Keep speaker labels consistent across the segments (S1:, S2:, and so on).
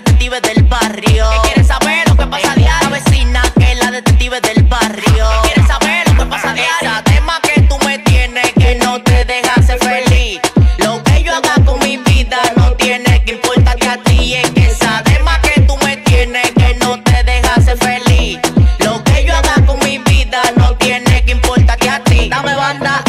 S1: detective del barrio. ¿Qué quieres saber lo que pasa de diario. La vecina que es la detective del barrio. quieres quiere saber lo que pasa de diario. tema que tú me tienes que no te dejas ser feliz. Lo que yo haga con mi vida no tiene que que a ti. Es que esa tema que tú me tienes que no te dejas ser feliz. Lo que yo haga con mi vida no tiene que que a ti. Dame banda.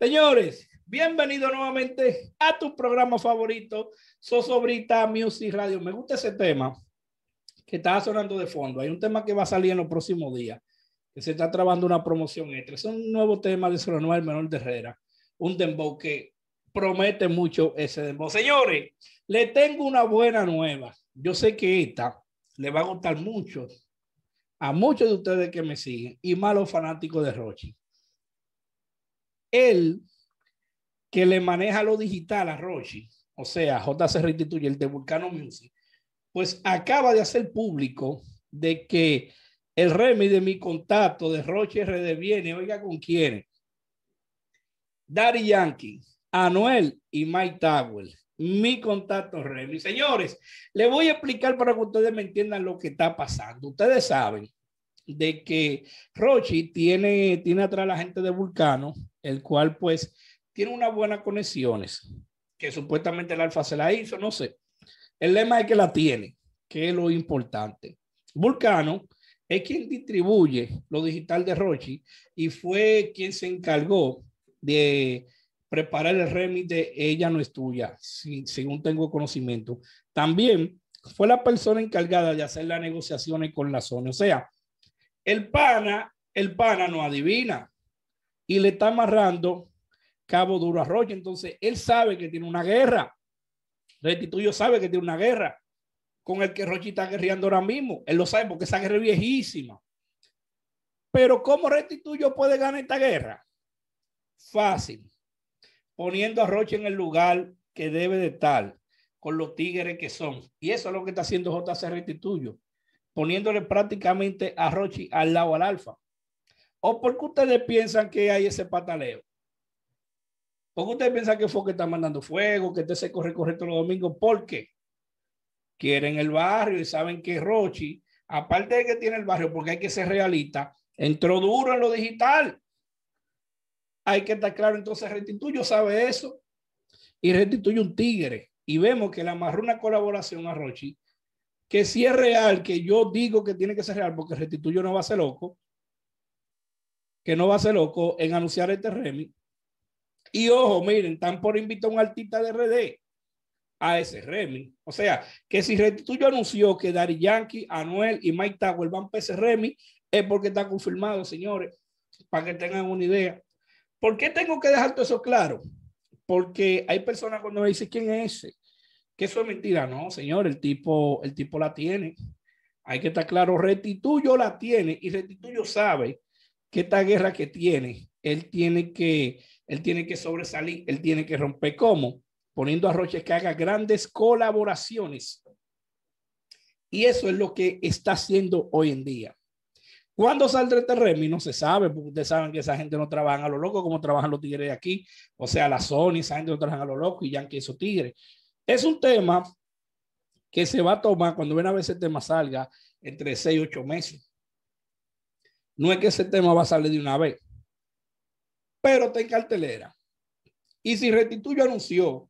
S1: Señores, Bienvenido nuevamente a tu programa favorito, Sosobrita Music Radio. Me gusta ese tema que está sonando de fondo. Hay un tema que va a salir en los próximos días, que se está trabajando una promoción extra. Es un nuevo tema de Solanoa, el menor de Herrera. Un dembow que promete mucho ese dembow. Señores, le tengo una buena nueva. Yo sé que esta le va a gustar mucho a muchos de ustedes que me siguen y malos fanáticos de Rochi. Él que le maneja lo digital a Rochi, o sea, JC Restituye, el de Vulcano Music, pues acaba de hacer público de que el Remy de mi contacto de Roche redeviene, oiga con quién. Daddy Yankee, Anuel y Mike Towell. Mi contacto Remy. Señores, le voy a explicar para que ustedes me entiendan lo que está pasando. Ustedes saben de que Rochi tiene, tiene atrás la gente de Vulcano, el cual pues tiene unas buenas conexiones, que supuestamente el Alfa se la hizo, no sé. El lema es que la tiene, que es lo importante. Vulcano es quien distribuye lo digital de Rochi y fue quien se encargó de preparar el remite de Ella no es tuya, según tengo conocimiento. También fue la persona encargada de hacer las negociaciones con la zona. O sea, el pana, el pana no adivina y le está amarrando Cabo Duro Roche, Entonces, él sabe que tiene una guerra. Restituyo sabe que tiene una guerra con el que Rochi está guerreando ahora mismo. Él lo sabe porque esa guerra es viejísima. Pero ¿cómo Restituyo puede ganar esta guerra? Fácil. Poniendo a Roche en el lugar que debe de estar, con los tigres que son. Y eso es lo que está haciendo JC Restituyo, poniéndole prácticamente a Roche al lado al alfa. ¿O porque ustedes piensan que hay ese pataleo? qué ustedes piensan que fue está mandando fuego, que usted se corre correcto los domingos, porque quieren el barrio y saben que Rochi, aparte de que tiene el barrio, porque hay que ser realista, entró duro en lo digital. Hay que estar claro, entonces Restituyo sabe eso y Restituyo un tigre. Y vemos que la amarró una colaboración a Rochi, que si es real, que yo digo que tiene que ser real, porque Restituyo no va a ser loco, que no va a ser loco en anunciar este remix y ojo, miren, están por invitar a un artista de RD a ese Remy. O sea, que si Restituyo anunció que Dari Yankee, Anuel y Mike Tower van a ese Remy, es porque está confirmado, señores, para que tengan una idea. ¿Por qué tengo que dejar todo eso claro? Porque hay personas cuando me dicen quién es ese, que eso es mentira. No, señor, el tipo, el tipo la tiene. Hay que estar claro, Restituyo la tiene y Restituyo sabe que esta guerra que tiene, él tiene que él tiene que sobresalir, él tiene que romper. como, Poniendo a Roche que haga grandes colaboraciones. Y eso es lo que está haciendo hoy en día. ¿Cuándo saldrá el terreno? no se sabe, porque ustedes saben que esa gente no trabaja a lo loco como trabajan los tigres de aquí. O sea, la Sony, esa gente no trabaja a lo loco y Yankee esos tigres. Es un tema que se va a tomar cuando ven a ver ese tema salga entre 6 y 8 meses. No es que ese tema va a salir de una vez pero está en cartelera. Y si Restituyo anunció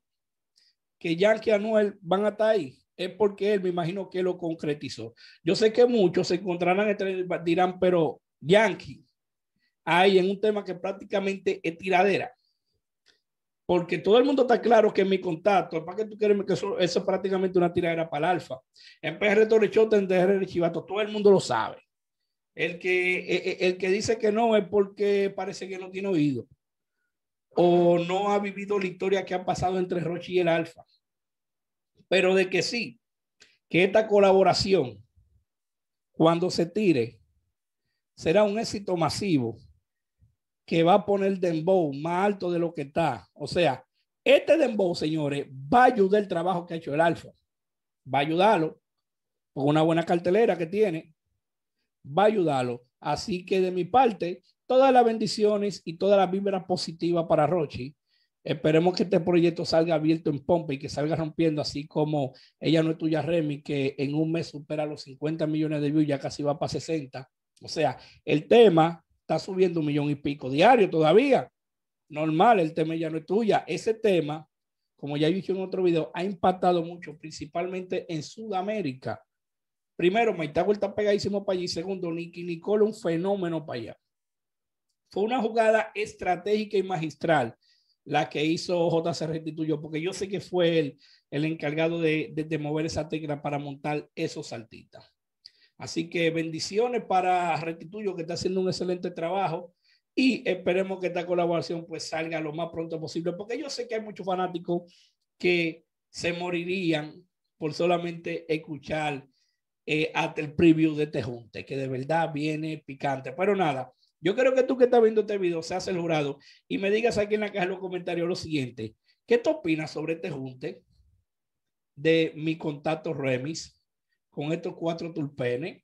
S1: que Yankee y Anuel van a estar ahí, es porque él me imagino que lo concretizó. Yo sé que muchos se encontrarán y dirán, pero Yankee, hay en un tema que prácticamente es tiradera. Porque todo el mundo está claro que mi contacto, para qué tú quieres que eso, es prácticamente una tiradera para el alfa. En PR torrechote en DR Chivato, todo el mundo lo sabe. El que, e, e, el que dice que no es porque parece que no tiene oído o no ha vivido la historia que ha pasado entre Roche y el Alfa. Pero de que sí, que esta colaboración, cuando se tire, será un éxito masivo que va a poner más alto de lo que está. O sea, este Dembow, señores, va a ayudar el trabajo que ha hecho el Alfa. Va a ayudarlo con una buena cartelera que tiene, va a ayudarlo. Así que de mi parte, todas las bendiciones y toda la vibra positiva para Rochi. Esperemos que este proyecto salga abierto en pompa y que salga rompiendo, así como Ella no es tuya, Remy, que en un mes supera los 50 millones de views, ya casi va para 60. O sea, el tema está subiendo un millón y pico diario todavía. Normal, el tema ya no es tuya. Ese tema, como ya dije en otro video, ha impactado mucho, principalmente en Sudamérica. Primero, Maitago está pegadísimo para allí. Segundo, Nicky Nicole, un fenómeno para allá. Fue una jugada estratégica y magistral la que hizo JC Restituyó, porque yo sé que fue él el encargado de, de, de mover esa tecla para montar esos saltitas. Así que bendiciones para Restituyo, que está haciendo un excelente trabajo. Y esperemos que esta colaboración pues salga lo más pronto posible, porque yo sé que hay muchos fanáticos que se morirían por solamente escuchar eh, hasta el preview de este junte, que de verdad viene picante. Pero nada, yo creo que tú que estás viendo este video seas el jurado y me digas aquí en la caja de los comentarios lo siguiente. ¿Qué tú opinas sobre este junte de mi contacto Remis con estos cuatro tulpenes?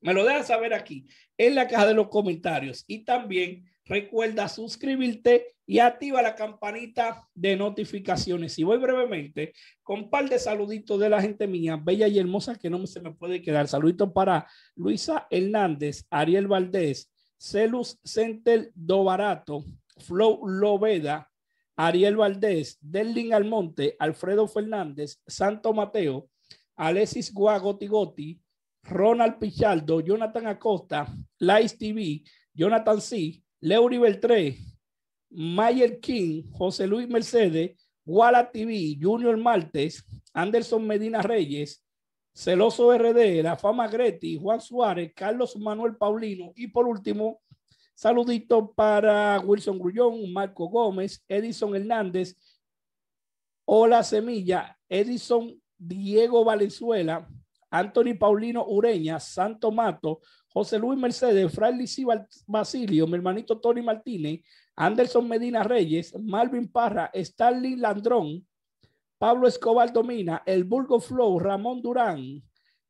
S1: Me lo dejas saber aquí en la caja de los comentarios y también Recuerda suscribirte y activa la campanita de notificaciones. Y voy brevemente con un par de saluditos de la gente mía, bella y hermosa, que no se me puede quedar. Saluditos para Luisa Hernández, Ariel Valdés, Celus Center Dovarato, Flow Loveda, Ariel Valdés, Delin Almonte, Alfredo Fernández, Santo Mateo, Alexis Guagotigoti, Ronald Pichardo, Jonathan Acosta, Lice TV, Jonathan C., Leury Beltré, Mayer King, José Luis Mercedes, Walla TV, Junior Martes, Anderson Medina Reyes, Celoso RD, La Fama Greti, Juan Suárez, Carlos Manuel Paulino y por último, saludito para Wilson Grullón, Marco Gómez, Edison Hernández, Hola Semilla, Edison Diego Valenzuela, Anthony Paulino Ureña, Santo Mato, José Luis Mercedes, Fray Licí Basilio, mi hermanito Tony Martínez, Anderson Medina Reyes, Malvin Parra, Stanley Landrón, Pablo Escobar Domina, El Burgo Flow, Ramón Durán,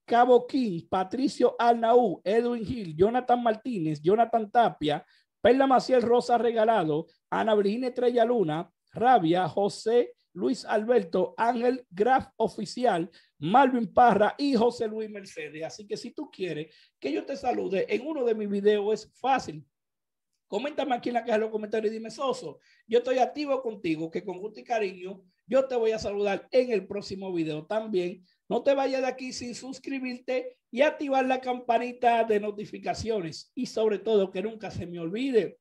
S1: Cabo King, Patricio Alnaú, Edwin Hill Jonathan Martínez, Jonathan Tapia, Perla Maciel Rosa Regalado, Ana Virginia Estrella Luna, Rabia, José Luis Alberto, Ángel Graf Oficial, Malvin Parra y José Luis Mercedes. Así que si tú quieres que yo te salude en uno de mis videos, es fácil. Coméntame aquí en la caja de los comentarios y dime, Soso, yo estoy activo contigo, que con gusto y cariño yo te voy a saludar en el próximo video también. No te vayas de aquí sin suscribirte y activar la campanita de notificaciones. Y sobre todo, que nunca se me olvide,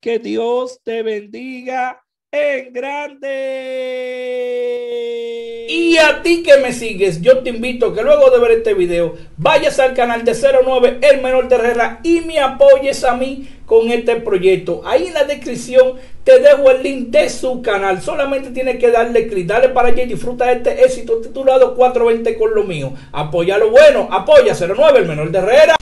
S1: que Dios te bendiga en grande. Y a ti que me sigues, yo te invito que luego de ver este video vayas al canal de 09 El Menor de Herrera y me apoyes a mí con este proyecto. Ahí en la descripción te dejo el link de su canal. Solamente tienes que darle clic, dale para que y disfruta este éxito titulado 420 con lo mío. Apoya lo bueno, apoya 09 El Menor de Herrera.